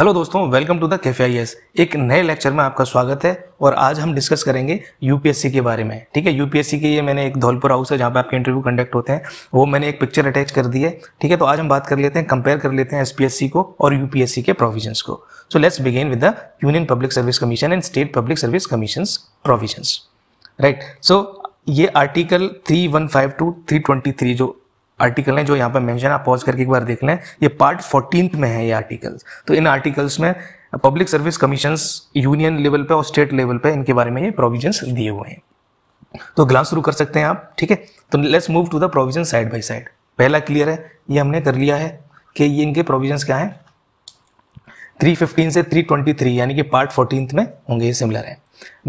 Hello दोस्तों welcome to the cafe आई एक नए लेक्चर में आपका स्वागत है और आज हम डिस्कस करेंगे यूपीएससी के बारे में ठीक है यूपीएससी के ये मैंने एक धौलपुर हाउस है जहाँ पे आपके इंटरव्यू कंडक्ट होते हैं वो मैंने एक पिक्चर अटैच कर दी है ठीक है तो आज हम बात कर लेते हैं कंपेयर कर लेते हैं एस को और यूपीएससी के प्रोविजन को so let's begin with the Union public service Commission and State Public service Commission provision right so ये आर्टिकल 3152 323 जो आर्टिकल हैं जो यहाँ पर मैंशन आप पॉज करके एक बार देख लें ये पार्ट फोर्टीन में है ये आर्टिकल्स तो इन आर्टिकल्स में public service commission union level पे और स्टेट लेवल पे इनके बारे में ये प्रोविजंस दिए हुए हैं तो ग्लास शुरू कर सकते हैं आप ठीक है तो let's move to the provision side by side पहला क्लियर है ये हमने कर लिया है कि ये इनके प्रोविजंस क्या हैं 315 से 323 यानी कि पार्ट फोर्टीन में होंगे ये सिमिलर है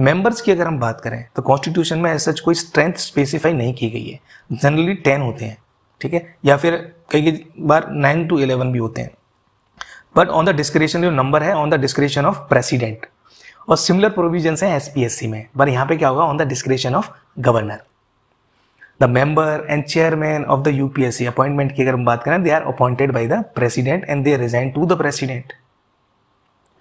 मेंबर्स की अगर हम बात करें तो कॉन्स्टिट्यूशन में ऐसा कोई स्ट्रेंथ स्पेसिफाई नहीं की गई है जनरली टेन होते हैं ठीक है या फिर कई कई बार नाइन टू इलेवन भी होते हैं बट ऑन द डिस्क्रिप्शन जो नंबर है on the description of president और सिमिलर प्रोविजन है एस पी एस सी में बट यहाँ पे क्या होगा on the description of governor the member and chairman of the U P S C appointment की अगर हम बात करें they are appointed by the president and they resign to the president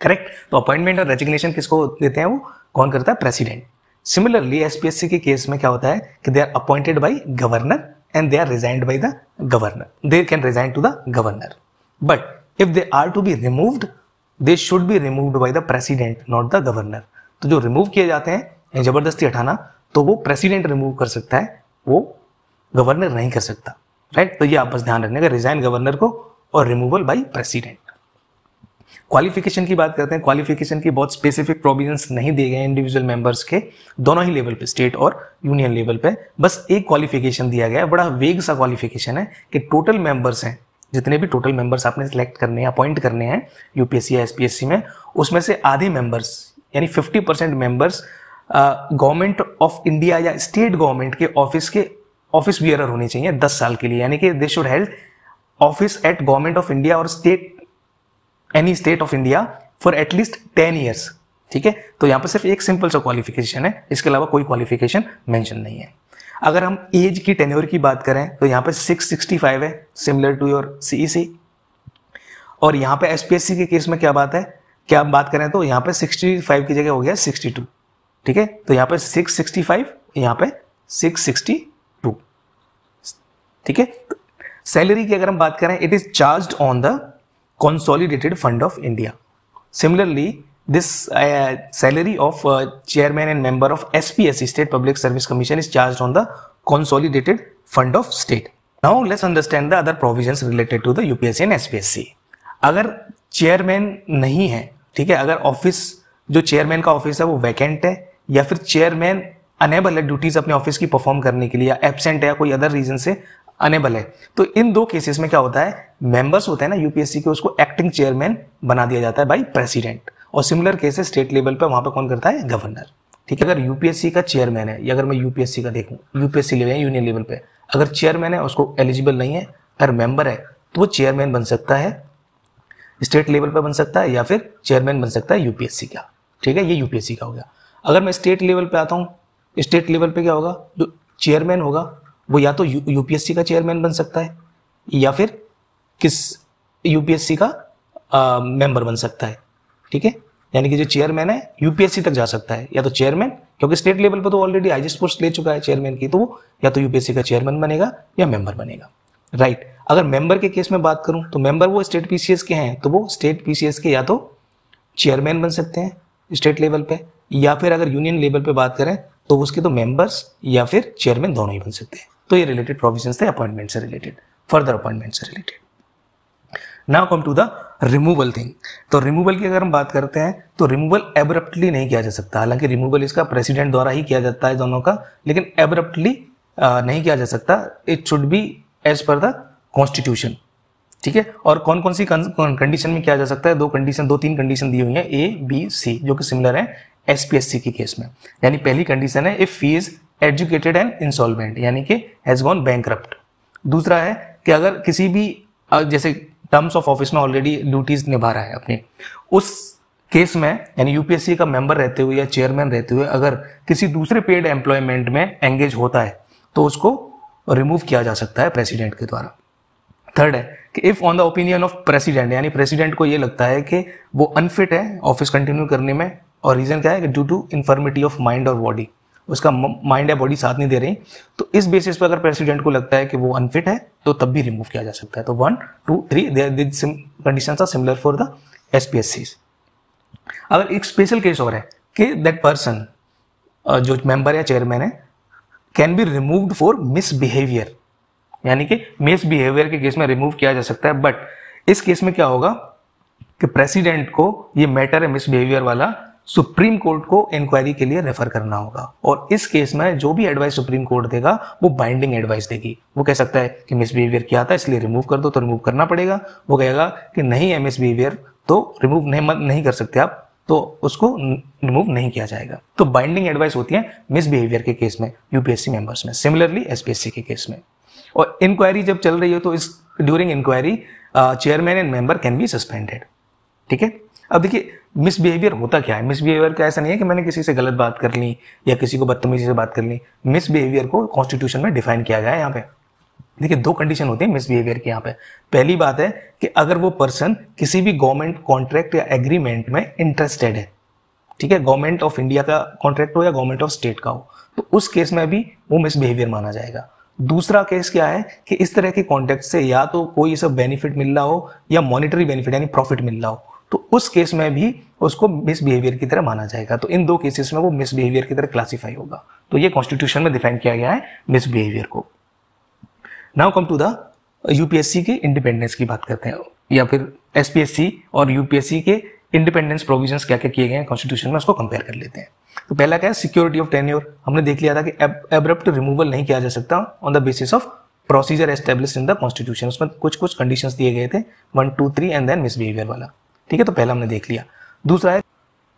correct तो अपॉइंटमेंट और रेजिग्नेशन किसको देते हैं वो कौन करता है president similarly S P S C case में क्या होता है कि they are appointed by governor and they are resigned by the governor. They can resign to the governor. But if they are to be removed, they should be removed by the president, not the governor. to jo remove kiye jate hain हैं zabardasti hatana to wo president remove kar sakta hai wo governor nahi kar sakta right to ye aap bas dhyan रखने का resign governor ko or removal by president qualification की बात करते हैं qualification की बहुत specific provisions नहीं दिए गए इंडिविजुअल मेंबर्स के दोनों ही लेवल पे स्टेट और यूनियन लेवल पे बस एक क्वालिफिकेशन दिया गया है बड़ा वेग सा क्वालिफिकेशन है कि टोटल मेंबर्स हैं जितने भी टोटल मेंबर्स आपने सेलेक्ट करने हैं अपॉइंट करने हैं यूपीएससी या एसपीएससी में उसमें से आधे मेंबर्स यानी fifty percent members government of India या स्टेट गवर्नमेंट के ऑफिस के ऑफिस बियर होने चाहिए दस साल के लिए यानी कि they should held office at government of India और state any state of India for at least ten years ठीक है तो यहां पर सिर्फ एक सिंपल सा क्वालिफिकेशन है इसके अलावा कोई क्वालिफिकेशन मेंशन नहीं है अगर हम एज की टेन्योर की बात करें तो यहां पर 665 है सिमिलर टू योर सीईसी और यहां पर एसपीएससी के केस में क्या बात है क्या बात करें तो यहां पर 65 की जगह हो गया 62 ठीक है तो यहाँ पर 665 यहाँ पर सिक्स ठीक है सैलरी की अगर हम बात करें it is charge on the consolidated fund of india similarly this uh, salary of uh, chairman and member of spse state public service commission is charged on the consolidated fund of state now let's understand the other provisions related to the UPSC and SPSC अगर chairman नहीं है ठीक है अगर office जो chairman का office है वो वैकेंट है या फिर चेयरमैन अनेबल है ड्यूटीज अपने ऑफिस की परफॉर्म करने के लिए या एबसेंट है या कोई अदर रीजन से अनेबल है तो इन दो केसेस में क्या होता है मेंबर्स होते हैं ना यूपीएससी के उसको एक्टिंग चेयरमैन बना दिया जाता है बाई प्रेसिडेंट और सिमिलर केसेस स्टेट लेवल पर वहां पर कौन करता है गवर्नर ठीक है अगर यूपीएससी का चेयरमैन है या अगर मैं यूपीएससी का देखूँ यूपीएससी लेवल है यूनियन लेवल पर अगर चेयरमैन है उसको एलिजिबल नहीं है अगर मेंबर है तो वो चेयरमैन बन सकता है स्टेट लेवल पर बन सकता है या फिर चेयरमैन बन सकता है यूपीएससी का ठीक है ये यूपीएससी का हो गया अगर मैं स्टेट लेवल पे आता हूँ स्टेट लेवल पे क्या होगा जो चेयरमैन होगा वो या तो यूपीएससी का चेयरमैन बन सकता है या फिर किस यूपीएससी का मेंबर बन सकता है ठीक है यानी कि जो चेयरमैन है यूपीएससी तक जा सकता है या तो चेयरमैन क्योंकि स्टेट लेवल पर तो ऑलरेडी आईजीएस पोस्ट ले चुका है चेयरमैन की तो वो या तो यूपीएससी का चेयरमैन बनेगा या मेंबर बनेगा राइट अगर मेंबर के केस में बात करूं तो मेंबर वो स्टेट पीसीएस के हैं तो वो स्टेट पीसीएस के या तो चेयरमैन बन सकते हैं स्टेट लेवल पे या फिर अगर यूनियन लेवल पे बात करें तो उसके तो मेंबर्स या फिर चेयरमैन दोनों ही बन सकते हैं तो ये रिलेटेड प्रोविजन थे अपॉइंटमेंट से रिलेटेड फर्दर अपॉइंटमेंट से related now come to the removal thing तो रिमूवल की अगर हम बात करते हैं तो रिमूवल एब्रप्टली नहीं किया जा सकता हालांकि रिमूवल इसका प्रेसिडेंट द्वारा ही किया जाता है दोनों का लेकिन एब्रप्टली नहीं किया जा सकता it should be as per the constitution ठीक है और कौन कौन सी कंडीशन में किया जा सकता है दो कंडीशन दो तीन कंडीशन दी हुई हैं ए बी सी जो कि सिमिलर है एस पी एस सी के केस में यानी पहली कंडीशन है if he is educated and insolvent यानी कि हैज़ गॉन बैंक दूसरा है कि अगर किसी भी जैसे टर्म्स ऑफ ऑफिस में ऑलरेडी ड्यूटीज निभा रहा है अपनी उस केस में यानी यूपीएससी का मेंबर रहते हुए या चेयरमैन रहते हुए अगर किसी दूसरे पेड एम्प्लॉयमेंट में एंगेज होता है तो उसको रिमूव किया जा सकता है प्रेसिडेंट के द्वारा थर्ड है कि if on the opinion of president यानी प्रेसिडेंट को ये लगता है कि वो अनफिट है ऑफिस कंटिन्यू करने में और रीज़न क्या है कि due to infirmity of mind और बॉडी उसका माइंड या बॉडी साथ नहीं दे रही तो इस बेसिस पर अगर प्रेसिडेंट को लगता है कि वो अनफिट है तो तब भी रिमूव किया जा सकता है तो one two three condition are similar for the S P S C अगर एक स्पेशल केस और है कि दैट पर्सन जो मेंबर या चेयरमैन है can be removed for misbehaviour यानी कि मिसबिहेवियर के केस में रिमूव किया जा सकता है बट इस केस में क्या होगा कि प्रेसिडेंट को ये मैटर है मिसबिहेवियर वाला सुप्रीम कोर्ट को इंक्वायरी के लिए रेफर करना होगा और इस केस में जो भी एडवाइस सुप्रीम कोर्ट देगा वो बाइंडिंग एडवाइस देगी वो कह सकता है कि मिसबिहेवियर किया था इसलिए रिमूव कर दो तो रिमूव करना पड़ेगा वो कहेगा कि नहीं है मिसबिहेवियर तो रिमूव नहीं नहीं कर सकते आप तो उसको रिमूव नहीं किया जाएगा तो बाइंडिंग एडवाइस होती है मिसबिहेवियर के केस में यूपीएससी मेंबर्स में सिमिलरली एसपीएससी के केस में और इंक्वायरी जब चल रही हो तो इस during inquiry chairman and member can be suspended ठीक है अब देखिए मिसबिहेवियर होता क्या है मिसबिहेवियर का ऐसा नहीं है कि मैंने किसी से गलत बात कर ली या किसी को बदतमीजी से बात कर ली मिसबिहेवियर को कॉन्स्टिट्यूशन में डिफाइन किया गया है यहाँ पे देखिए दो कंडीशन होती है मिसबिहेवियर के यहाँ पे पहली बात है कि अगर वो पर्सन किसी भी गवर्नमेंट कॉन्ट्रैक्ट या एग्रीमेंट में इंटरेस्टेड है ठीक है गवर्नमेंट ऑफ इंडिया का कॉन्ट्रैक्ट हो या गवर्नमेंट ऑफ स्टेट का हो तो उस केस में भी वो मिसबिहेवियर माना जाएगा दूसरा केस क्या है कि इस तरह के कॉन्ट्रैक्ट से या तो कोई सब बेनिफिट मिल रहा हो या मॉनिटरी बेनिफिट यानी प्रॉफिट मिल रहा हो तो उस केस में भी उसको मिसबिहेवियर की तरह माना जाएगा तो इन दो केसेस में वो मिसबिहेवियर की तरह क्लासिफाई होगा तो ये कॉन्स्टिट्यूशन में डिफाइन किया गया है मिसबिहेवियर को now come to the UPSC के इंडिपेंडेंस की बात करते हैं या फिर एसपीएससी और यूपीएससी के इंडिपेंडेंस प्रोविजंस क्या क्या किए गए हैं कॉन्स्टिट्यूशन में उसको कंपेयर कर लेते हैं तो पहला क्या है सिक्योरिटी ऑफ टेन्योर हमने देख लिया था कि एब्रप्ट रिमूवल नहीं किया जा सकता on the basis of procedure establish in the constitution उसमें कुछ कुछ कंडीशंस दिए गए थे one two three and then misbehaviour वाला ठीक है तो पहला हमने देख लिया दूसरा है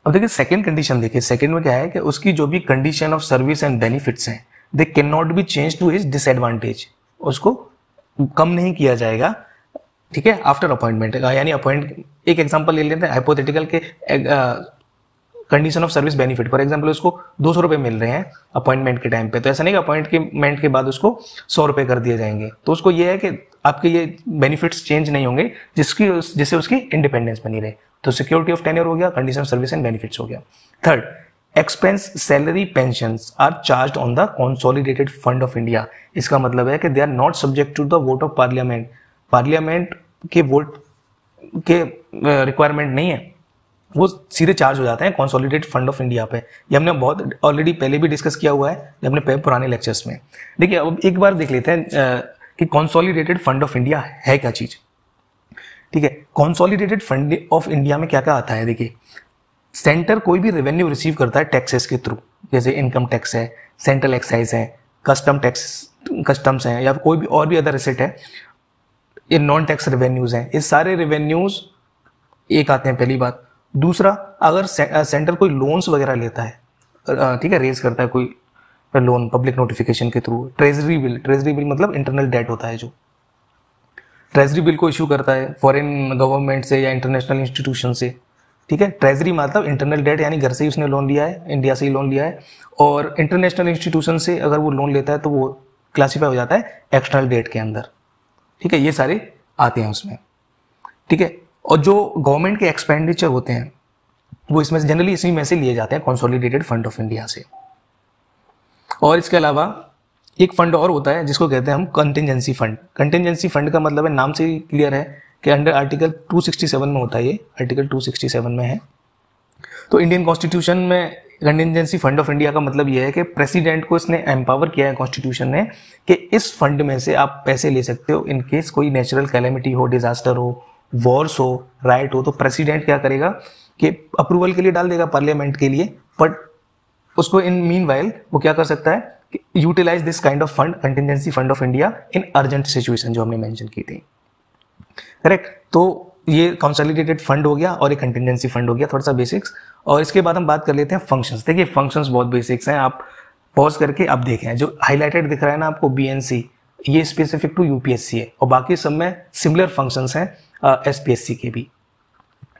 अब देखिए सेकंड कंडीशन देखिए सेकंड में क्या है कि उसकी जो भी condition of service and benefits हैं they can not be change to his disadvantage उसको कम नहीं किया जाएगा ठीक है आफ्टर अपॉइंटमेंट यानी अपॉइंट एक एग्जाम्पल ले लेते हैं हाइपोथेटिकल के condition of service benefit for example उसको दो सौ रुपये मिल रहे हैं अपॉइंटमेंट के टाइम पे तो ऐसा नहीं कि अपॉइंटमेंट के बाद उसको सौ रुपये कर दिए जाएंगे तो उसको ये है कि आपके ये बेनिफिट्स चेंज नहीं होंगे जिसकी उस, जिससे उसकी इंडिपेंडेंस बनी रहे तो सिक्योरिटी ऑफ टेन्योर हो गया condition of service and benefits हो गया third expense salary pension are charge on the consolidated fund of India इसका मतलब है कि they are not subject to the vote of parliament parliament के वोट के रिक्वायरमेंट uh, नहीं है वो सीधे चार्ज हो जाते हैं कॉन्सोलिडेट फंड ऑफ इंडिया पे ये हमने बहुत ऑलरेडी पहले भी डिस्कस किया हुआ है हमने पुराने लेक्चर्स में देखिए अब एक बार देख लेते हैं कि कॉन्सोलिडेटेड फंड ऑफ इंडिया है क्या चीज़ ठीक है कॉन्सोलिडेटेड फंड ऑफ इंडिया में क्या क्या आता है देखिए सेंटर कोई भी रेवेन्यू रिसीव करता है टैक्सेस के थ्रू जैसे इनकम टैक्स है सेंट्रल एक्साइज है कस्टम टैक्स कस्टम्स हैं या कोई भी और भी अदर रिसिट है ये नॉन टैक्स रेवेन्यूज़ हैं ये सारे रेवेन्यूज़ एक आते हैं पहली बात दूसरा अगर सेंटर कोई लोन्स वगैरह लेता है ठीक है रेज करता है कोई लोन पब्लिक नोटिफिकेशन के through treasury bill treasury bill मतलब इंटरनल डेट होता है जो ट्रेजरी बिल को इशू करता है फॉरेन गवर्नमेंट से या इंटरनेशनल इंस्टीट्यूशन से ठीक है ट्रेजरी मतलब इंटरनल डेट यानी घर से ही उसने लोन लिया है इंडिया से ही लोन लिया है और इंटरनेशनल इंस्टीट्यूशन से अगर वो लोन लेता है तो वो क्लासीफाई हो जाता है एक्सटर्नल डेट के अंदर ठीक है ये सारे आते हैं उसमें ठीक है और जो गवर्नमेंट के एक्सपेंडिचर होते हैं वो इसमें से जनरली इसी में से लिए जाते हैं कॉन्सोलिडेटेड फंड ऑफ इंडिया से और इसके अलावा एक फंड और होता है जिसको कहते हैं हम कंटेंजेंसी फंड कंटेंजेंसी फंड का मतलब है नाम से ही क्लियर है कि अंडर आर्टिकल 267 में होता है ये आर्टिकल 267 में है तो इंडियन कॉन्स्टिट्यूशन में कंटेंजेंसी फंड ऑफ इंडिया का मतलब ये है कि प्रेसिडेंट को इसने एम्पावर किया है कॉन्स्टिट्यूशन ने कि इस फंड में से आप पैसे ले सकते हो इन केस कोई नेचुरल कैलेमिटी हो डिजास्टर हो वॉर्स हो राइट हो तो प्रेसिडेंट क्या करेगा कि अप्रूवल के लिए डाल देगा पार्लियामेंट के लिए बट उसको इन मीन वाइल वो क्या कर सकता है utilise this kind of fund contingency fund of India in urgent situation जो हमने मैंशन की थी करेक्ट तो ये कंसोलिडेटेड फंड हो गया और एक कंटिजेंसी फंड हो गया थोड़ा सा बेसिक्स और इसके बाद हम बात कर लेते हैं फंक्शंस देखिए फंक्शंस बहुत बेसिक्स हैं आप पॉज करके आप देखें जो हाईलाइटेड दिख रहा है ना आपको बी ये स्पेसिफिक टू यूपीएससी है और बाकी सब में सिमिलर फंक्शंस हैं एस पी एस सी के भी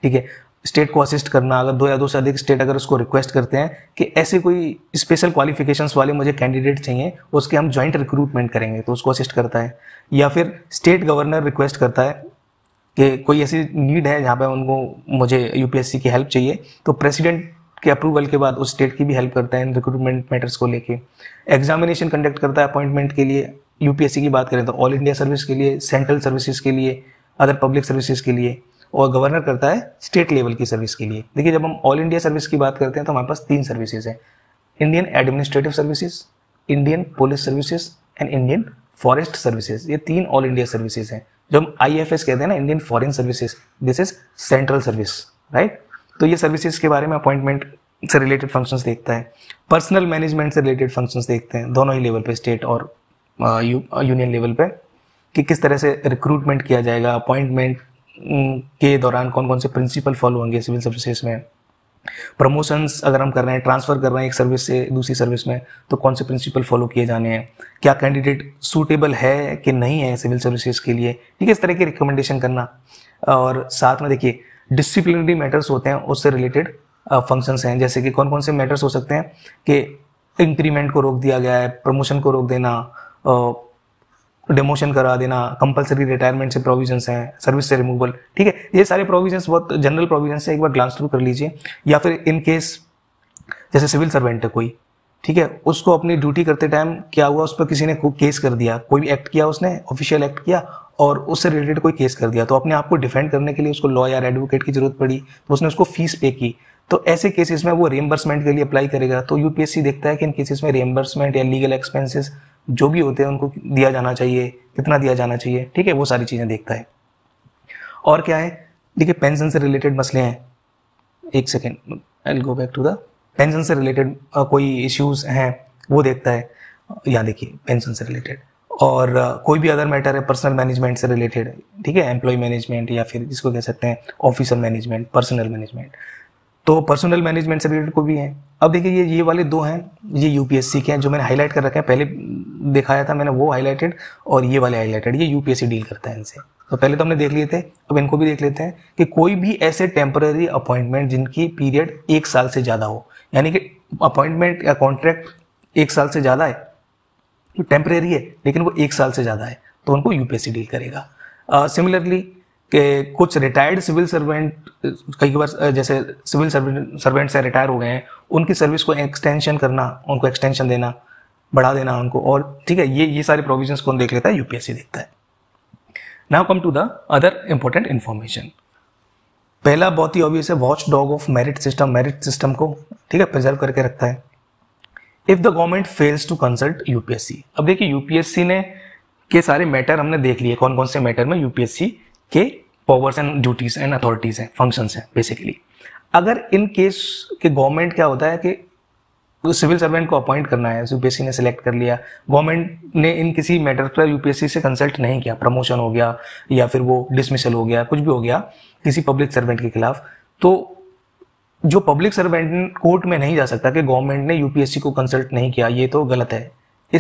ठीक है स्टेट को असिस्ट करना अगर दो या दो से अधिक स्टेट अगर उसको रिक्वेस्ट करते हैं कि ऐसे कोई स्पेशल क्वालिफिकेशंस वाले मुझे कैंडिडेट चाहिए उसके हम जॉइंट रिक्रूटमेंट करेंगे तो उसको असिस्ट करता है या फिर स्टेट गवर्नर रिक्वेस्ट करता है कि कोई ऐसी नीड है जहाँ पर उनको मुझे यूपीएससी की हेल्प चाहिए तो प्रेसिडेंट के अप्रूवल के बाद उस स्टेट की भी हेल्प करता है इन रिक्रूटमेंट मैटर्स को लेके एग्जामिनेशन कंडक्ट करता है अपॉइंटमेंट के लिए यूपीएससी की बात करें तो ऑल इंडिया सर्विस के लिए सेंट्रल सर्विसेज के लिए अदर पब्लिक सर्विसेज के लिए और गवर्नर करता है स्टेट लेवल की सर्विस के लिए देखिए जब हम ऑल इंडिया सर्विस की बात करते हैं तो हमारे पास तीन सर्विसेज हैं Indian administrative services Indian police services and Indian forest services ये तीन ऑल इंडिया सर्विसेज हैं जो हम आई कहते हैं ना Indian foreign services this is central service right तो ये सर्विसेज के बारे में अपॉइंटमेंट से रिलेटेड फंक्शंस देखता है पर्सनल मैनेजमेंट से रिलेटेड फंक्शंस देखते हैं दोनों ही लेवल पे स्टेट और यूनियन uh, लेवल uh, पे कि किस तरह से रिक्रूटमेंट किया जाएगा अपॉइंटमेंट के दौरान कौन कौन से प्रिंसिपल फॉलो होंगे सिविल सर्विसेज में प्रमोशंस अगर हम कर रहे हैं ट्रांसफ़र कर रहे हैं एक सर्विस से दूसरी सर्विस में तो कौन से प्रिंसिपल फॉलो किए जाने हैं क्या कैंडिडेट सूटेबल है कि नहीं है सिविल सर्विसेज के लिए ठीक है इस तरह की रिकमेंडेशन करना और साथ में देखिए डिसिप्लिनरी मैटर्स होते हैं उससे रिलेटेड फंक्शंस हैं जैसे कि कौन कौन से मैटर्स हो सकते हैं कि इंक्रीमेंट को रोक दिया गया है प्रमोशन को रोक देना डेमोशन करा देना कंपलसरी रिटायरमेंट से प्रोविजंस हैं सर्विस से रिमूवल ठीक है ये सारे प्रोविजंस बहुत जनरल प्रोविजंस है एक बार ग्लांस थ्रू तो कर लीजिए या फिर इन केस जैसे सिविल सर्वेंट है कोई ठीक है उसको अपनी ड्यूटी करते टाइम क्या हुआ उस पर किसी ने केस कर दिया कोई भी एक्ट किया उसने ऑफिशियल एक्ट किया और उससे रिलेटेड कोई केस कर दिया तो अपने आप को डिफेंड करने के लिए उसको लॉ या एडवोकेट की जरूरत पड़ी तो उसने उसको फीस पे की तो ऐसे केसेस में वो रियम्बर्समेंट के लिए अप्लाई करेगा तो यूपीएससी देखता है कि इन केसेस में रियम्बर्समेंट या लीगल एक्सपेंसिस जो भी होते हैं उनको दिया जाना चाहिए कितना दिया जाना चाहिए ठीक है वो सारी चीज़ें देखता है और क्या है देखिए पेंशन से रिलेटेड मसले हैं एक second I go back to the pension से रिलेटेड कोई इश्यूज़ हैं वो देखता है या देखिए पेंशन से रिलेटेड और कोई भी अदर मैटर है पर्सनल मैनेजमेंट से रिलेटेड ठीक है एम्प्लॉय मैनेजमेंट या फिर जिसको कह सकते हैं ऑफिसर मैनेजमेंट पर्सनल मैनेजमेंट तो पर्सनल मैनेजमेंट से रिलेटेड कोई भी है अब देखिए ये ये वाले दो हैं ये यूपीएससी के हैं जो मैंने हाईलाइट कर रखे हैं पहले दिखाया था मैंने वो हाईलाइटेड और ये वाले हाईलाइटेड ये यूपीएससी डील करता है इनसे तो पहले तो हमने देख लिए थे अब इनको भी देख लेते हैं कि कोई भी ऐसे टेम्पररी अपॉइंटमेंट जिनकी पीरियड एक साल से ज़्यादा हो यानी कि अपॉइंटमेंट या कॉन्ट्रैक्ट एक साल से ज़्यादा है टेम्परेरी है लेकिन वो एक साल से ज़्यादा है तो उनको यूपीएससी डील करेगा सिमिलरली uh, कि कुछ रिटायर्ड सिविल सर्वेंट कई बार जैसे सिविल सर्वेंट से रिटायर हो गए हैं उनकी सर्विस को एक्सटेंशन करना उनको एक्सटेंशन देना बढ़ा देना उनको और ठीक है ये ये सारे प्रोविजन कौन देख लेता है यूपीएससी देखता है now come to the other important information पहला बहुत ही ऑब्वियस है watchdog of merit system merit system को ठीक है प्रिजर्व करके रखता है if the government fails to consult UPSC अब देखिए यूपीएससी ने के सारे मैटर हमने देख लिए कौन कौन से मैटर में यूपीएससी के powers and duties and authorities हैं फंक्शंस हैं बेसिकली अगर इन केस के गवर्नमेंट क्या होता है कि सिविल सर्वेंट को अपॉइंट करना है यूपीएससी ने सिलेक्ट कर लिया गवर्नमेंट ने इन किसी मैटर पर यूपीएससी से कंसल्ट नहीं किया प्रमोशन हो गया या फिर वो डिसमिसल हो गया कुछ भी हो गया किसी पब्लिक सर्वेंट के खिलाफ तो जो पब्लिक सर्वेंट कोर्ट में नहीं जा सकता कि गवर्नमेंट ने यूपीएससी को कंसल्ट नहीं किया ये तो गलत है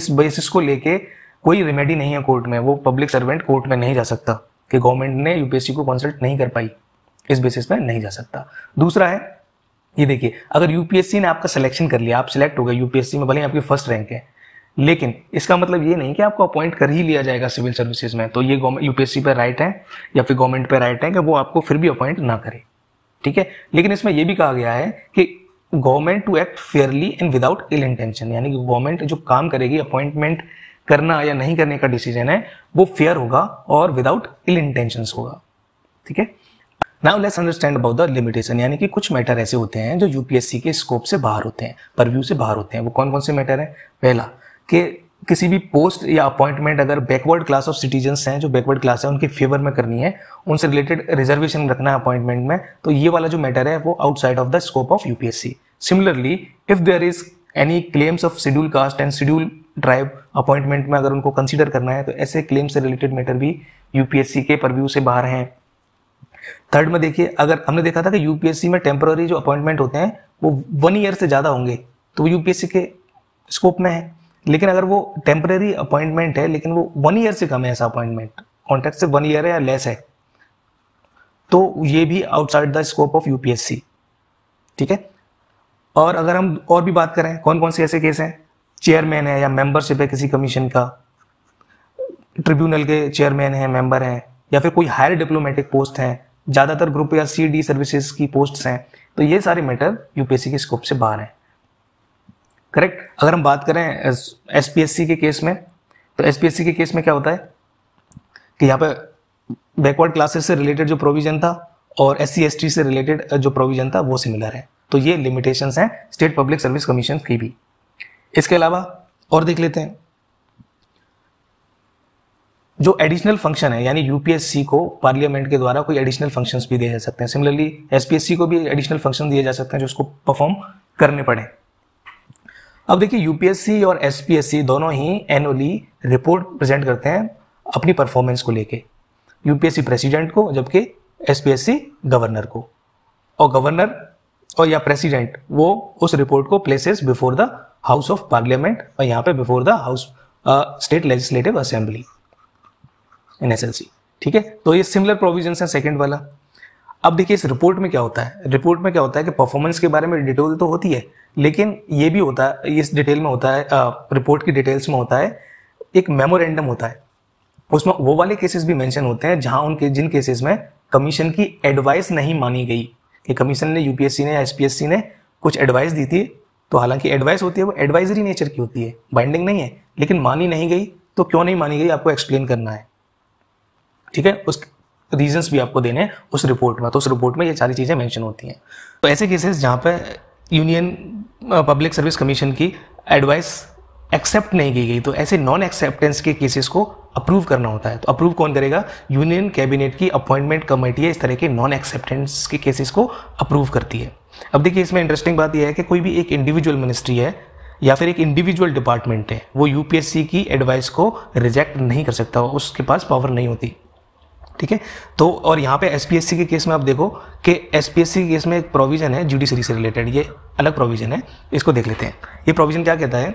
इस बेसिस को लेके कोई रेमेडी नहीं है कोर्ट में वो पब्लिक सर्वेंट कोर्ट में नहीं जा सकता कि गवर्नमेंट ने यूपीएससी को कंसल्ट नहीं कर पाई इस बेसिस पर नहीं जा सकता दूसरा है ये देखिए अगर यूपीएससी ने आपका सिलेक्शन कर लिया आप सिलेक्ट हो गए यूपीएससी में भले ही आपकी फर्स्ट रैंक है लेकिन इसका मतलब ये नहीं कि आपको अपॉइंट कर ही लिया जाएगा सिविल सर्विसेज में तो ये गवर्नमेंट यूपीएससी पर राइट है या फिर गवर्नमेंट पर राइट है कि वो आपको फिर भी अपॉइंट ना करे ठीक है लेकिन इसमें यह भी कहा गया है कि government to act fairly and without ill intention यानी कि गवर्नमेंट जो काम करेगी अपॉइंटमेंट करना या नहीं करने का डिसीजन है वो फेयर होगा और विदाउट इल इंटेंशन होगा ठीक है now let's understand about the limitation यानी कि कुछ मैटर ऐसे होते हैं जो यूपीएससी के स्कोप से बाहर होते हैं परव्यू से बाहर होते हैं वो कौन कौन से मैटर है पहला कि किसी भी पोस्ट या अपॉइंटमेंट अगर बैकवर्ड क्लास ऑफ सिटीजन हैं जो बैकवर्ड क्लास है उनके फेवर में करनी है उनसे रिलेटेड रिजर्वेशन रखना है अपॉइंटमेंट में तो ये वाला जो मैटर है वो outside of the scope of UPSC similarly if there is any claims of schedule caste and schedule tribe appointment में अगर उनको कंसिडर करना है तो ऐसे क्लेम से रिलेटेड मैटर भी यूपीएससी के परव्यू से बाहर हैं थर्ड में देखिए अगर हमने देखा था कि यूपीएससी में टेम्पररी जो अपॉइंटमेंट होते हैं वो वन ईयर से ज़्यादा होंगे तो वो यूपीएससी के स्कोप में है लेकिन अगर वो टेम्पररी अपॉइंटमेंट है लेकिन वो वन ईयर से कम है ऐसा अपॉइंटमेंट कॉन्ट्रैक्ट से वन ईयर है या लेस है तो ये भी outside the scope of UPSC ठीक है और अगर हम और भी बात करें कौन कौन से ऐसे केस हैं चेयरमैन है या मेंबरशिप है किसी कमीशन का ट्रिब्यूनल के चेयरमैन हैं मेंबर हैं या फिर कोई हायर डिप्लोमेटिक पोस्ट हैं ज़्यादातर ग्रुप या सी डी सर्विसेज की पोस्ट हैं तो ये सारे मैटर यूपीएससी के स्कोप से बाहर हैं करेक्ट अगर हम बात करें एस पी एस सी के केस में तो एस पी एस सी के केस में क्या होता है कि यहाँ पे बैकवर्ड क्लासेस से रिलेटेड जो प्रोविजन था और एस सी एस टी से रिलेटेड जो प्रोविजन था वो सिमिलर है तो ये लिमिटेशन हैं स्टेट पब्लिक सर्विस कमीशन की भी इसके अलावा और देख लेते हैं जो एडिशनल फंक्शन है यानी यूपीएससी को पार्लियामेंट के द्वारा कोई एडिशनल फंक्शंस भी दिए जा सकते हैं सिमिलरली एसपीएससी को भी एडिशनल फंक्शन दिए जा सकते हैं जो उसको परफॉर्म करने पड़े अब देखिए यूपीएससी और एसपीएससी दोनों ही एनुअली रिपोर्ट प्रेजेंट करते हैं अपनी परफॉर्मेंस को लेके यूपीएससी प्रेसिडेंट को जबकि एसपीएससी गवर्नर को और गवर्नर और या प्रेसिडेंट वो उस रिपोर्ट को places before the house of parliament और यहाँ पे before the house state legislative assembly in एस ठीक है तो ये सिमिलर प्रोविजन है सेकेंड वाला अब देखिए इस रिपोर्ट में क्या होता है रिपोर्ट में क्या होता है कि परफॉर्मेंस के बारे में डिटेल तो होती है लेकिन ये भी होता है इस डिटेल में होता है रिपोर्ट uh, की डिटेल्स में होता है एक मेमोरेंडम होता है उसमें वो वाले केसेस भी मेंशन होते हैं जहां उनके जिन केसेस में कमीशन की एडवाइस नहीं मानी गई कि कमीशन ने यूपीएससी ने एसपीएससी ने कुछ एडवाइस दी थी तो हालांकि एडवाइस होती है वो एडवाइजरी नेचर की होती है बाइंडिंग नहीं है लेकिन मानी नहीं गई तो क्यों नहीं मानी गई आपको एक्सप्लेन करना है ठीक है उस रीजंस भी आपको देने हैं उस रिपोर्ट में तो उस रिपोर्ट में ये सारी चीज़ें मेंशन होती हैं तो ऐसे केसेस जहाँ पर यूनियन पब्लिक सर्विस कमीशन की एडवाइस एक्सेप्ट नहीं की गई तो ऐसे नॉन एक्सेप्टेंस के केसेस को अप्रूव करना होता है तो अप्रूव कौन करेगा यूनियन कैबिनेट की अपॉइंटमेंट कमेटी है इस तरह के नॉन एक्सेप्टेंस के केसेस को अप्रूव करती है अब देखिए इसमें इंटरेस्टिंग बात यह है कि कोई भी एक इंडिविजुअल मिनिस्ट्री है या फिर एक इंडिविजुअल डिपार्टमेंट है वो यूपीएससी की एडवाइस को रिजेक्ट नहीं कर सकता उसके पास पावर नहीं होती ठीक है तो और यहाँ पे एस के केस में आप देखो कि एस के केस में एक प्रोविज़न है जुडिशरी से रिलेटेड ये अलग प्रोविज़न है इसको देख लेते हैं ये प्रोविज़न क्या कहता है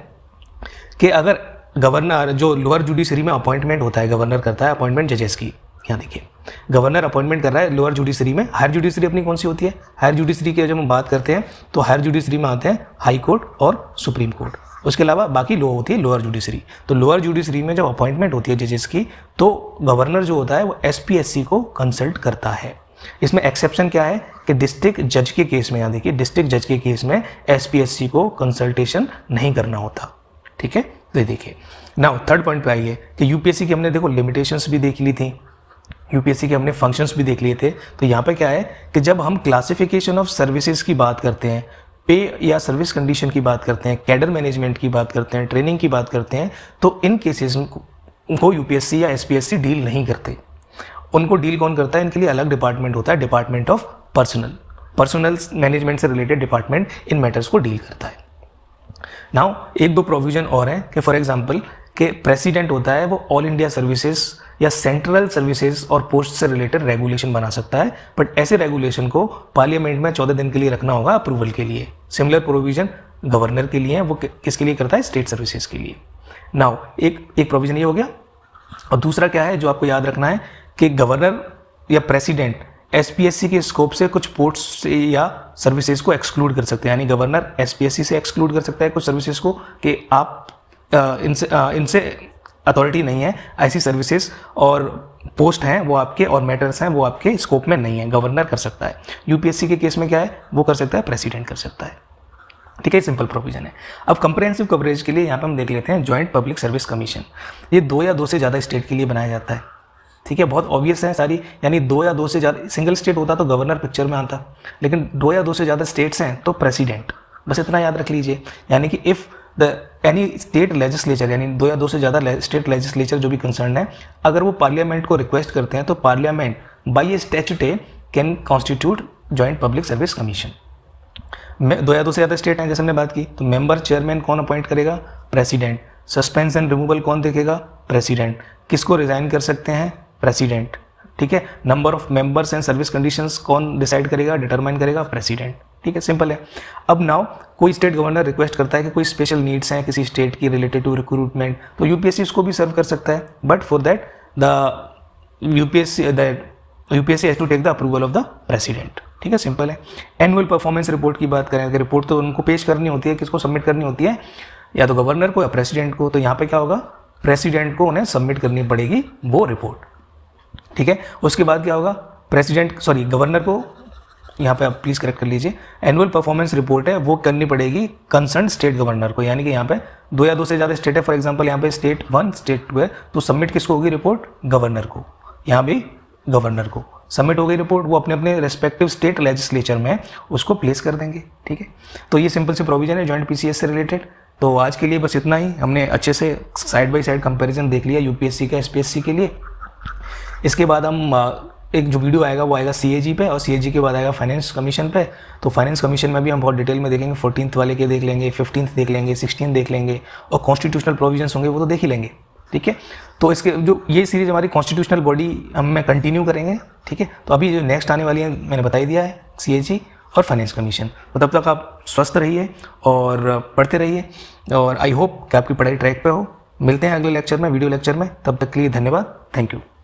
कि अगर गवर्नर जो लोअर जुडिशरी में अपॉइंटमेंट होता है गवर्नर करता है अपॉइंटमेंट जजेस की यहाँ देखिए गवर्नर अपॉइंटमेंट कर रहा है लोअर जुडिशरी में हायर जुडिशरी अपनी कौन सी होती है हायर जुडिशरी की जब हम बात करते हैं तो हायर जुडिशरी में आते हैं हाई कोर्ट और सुप्रीम कोर्ट उसके अलावा बाकी लो होती है लोअर जुडिशरी तो लोअर जुडिशरी में जब अपॉइंटमेंट होती है जजेस की तो गवर्नर जो होता है वो एस को कंसल्ट करता है इसमें एक्सेप्शन क्या है कि डिस्ट्रिक्ट जज के केस में यहाँ देखिए डिस्ट्रिक्ट जज के केस में एस को कंसल्टेशन नहीं करना होता ठीक है तो ये देखिए नाउ थर्ड पॉइंट पे आइए कि यूपीएससी की हमने देखो लिमिटेशंस भी देख ली थी यूपीएससी के हमने फंक्शंस भी देख लिए थे तो यहाँ पे क्या है कि जब हम क्लासिफिकेशन ऑफ सर्विसेज की बात करते हैं पे या सर्विस कंडीशन की बात करते हैं कैडर मैनेजमेंट की बात करते हैं ट्रेनिंग की बात करते हैं तो इन केसेस को यूपीएससी या एसपीएससी डील नहीं करते उनको डील कौन करता है इनके लिए अलग डिपार्टमेंट होता है department of personal personal management से रिलेटेड डिपार्टमेंट इन मैटर्स को डील करता है नाउ एक दो प्रोविजन और है कि फॉर एग्जाम्पल के प्रेसिडेंट होता है वो ऑल इंडिया सर्विसेज या सेंट्रल सर्विसेज और पोस्ट से रिलेटेड रेगुलेशन बना सकता है बट ऐसे रेगुलेशन को पार्लियामेंट में चौदह दिन के लिए रखना होगा अप्रूवल के लिए सिमिलर प्रोविजन गवर्नर के लिए है वो किसके लिए करता है स्टेट सर्विसेज के लिए नाउ एक एक प्रोविजन ये हो गया और दूसरा क्या है जो आपको याद रखना है कि गवर्नर या प्रेसिडेंट एस के स्कोप से कुछ पोर्ट्स से या सर्विसेज को एक्सक्लूड कर सकते हैं यानी गवर्नर एस से एक्सक्लूड कर सकता है कुछ सर्विसेज को कि आप इनसे इनसे अथॉरिटी नहीं है ऐसी सर्विसेज और पोस्ट हैं वो आपके और मैटर्स हैं वो आपके स्कोप में नहीं है गवर्नर कर सकता है यूपीएससी के केस में क्या है वो कर सकता है प्रेसिडेंट कर सकता है ठीक है सिंपल प्रोविजन है अब कंप्रहेंसिव कवरेज के लिए यहाँ पर हम देख लेते हैं ज्वाइंट पब्लिक सर्विस कमीशन ये दो या दो से ज़्यादा स्टेट के लिए बनाया जाता है ठीक है बहुत ऑब्वियस है सारी यानी दो या दो से ज़्यादा सिंगल स्टेट होता तो गवर्नर पिक्चर में आता लेकिन दो या दो से ज़्यादा स्टेट्स हैं तो प्रेसिडेंट बस इतना याद रख लीजिए यानी कि if the any state legislature यानी दो या दो से ज़्यादा स्टेट लेजिस्लेचर जो भी कंसर्न है अगर वो पार्लियामेंट को रिक्वेस्ट करते हैं तो parliament by a statute can constitute joint public service commission दो या दो से ज़्यादा स्टेट हैं जैसे हमने बात की तो मेंबर चेयरमैन कौन अपॉइंट करेगा प्रेसिडेंट सस्पेंस एंड रिमूवल कौन देखेगा प्रेसिडेंट किसको रिज़ाइन कर सकते हैं प्रेसिडेंट ठीक है number of members and service conditions कौन डिसाइड करेगा डिटरमाइन करेगा प्रेसिडेंट ठीक है सिंपल है अब नाउ कोई स्टेट गवर्नर रिक्वेस्ट करता है कि कोई स्पेशल नीड्स हैं किसी स्टेट की रिलेटेड टू रिक्रूटमेंट तो यूपीएससी उसको भी सर्व कर सकता है but for that the UPSC that UPSC has to take the approval of the president ठीक है सिंपल है एनुअल परफॉर्मेंस रिपोर्ट की बात करें अगर रिपोर्ट तो उनको पेश करनी होती है किसको सबमिट करनी होती है या तो गवर्नर को या प्रेसिडेंट को तो यहाँ पे क्या होगा प्रेसिडेंट को उन्हें सबमिट करनी पड़ेगी वो रिपोर्ट ठीक है उसके बाद क्या होगा प्रेसिडेंट सॉरी गवर्नर को यहाँ पे आप प्लीज़ करेक्ट कर लीजिए एनुअल परफॉर्मेंस रिपोर्ट है वो करनी पड़ेगी कंसर्न स्टेट गवर्नर को यानी कि यहाँ पे दो या दो से ज़्यादा स्टेट है फॉर एग्जांपल यहाँ पे स्टेट वन स्टेट टू है तो सबमिट किसको होगी रिपोर्ट गवर्नर को यहाँ भी गवर्नर को सबमिट हो गई रिपोर्ट वो अपने अपने रेस्पेक्टिव स्टेट लेजिस्लेचर में उसको प्लेस कर देंगे ठीक है तो ये सिंपल से प्रोविजन है जॉइंट पी से रिलेटेड तो आज के लिए बस इतना ही हमने अच्छे से साइड बाई साइड कंपेरिजन देख लिया यूपीएससी का एस के लिए इसके बाद हम एक जो वीडियो आएगा वो आएगा सी पे और सी के बाद आएगा फाइनेंस कमीशन पे तो फाइनेंस कमीशन में भी हम बहुत डिटेल में देखेंगे फोर्टीन वाले के देख लेंगे फिफ्टींथ देख लेंगे सिक्सटीन देख लेंगे और कॉन्स्टिट्यूशनल प्रोविजंस होंगे वो तो देख ही लेंगे ठीक है तो इसके जो ये सीरीज हमारी कॉन्स्टिट्यूशनल बॉडी हम कंटिन्यू करेंगे ठीक है तो अभी जो नेक्स्ट आने वाली है मैंने बताई दिया है सी और फाइनेंस कमीशन तो तब तक आप स्वस्थ रहिए और पढ़ते रहिए और आई होप कि आपकी पढ़ाई ट्रैक पे हो मिलते हैं अगले लेक्चर में वीडियो लेक्चर में तब तक के लिए धन्यवाद थैंक यू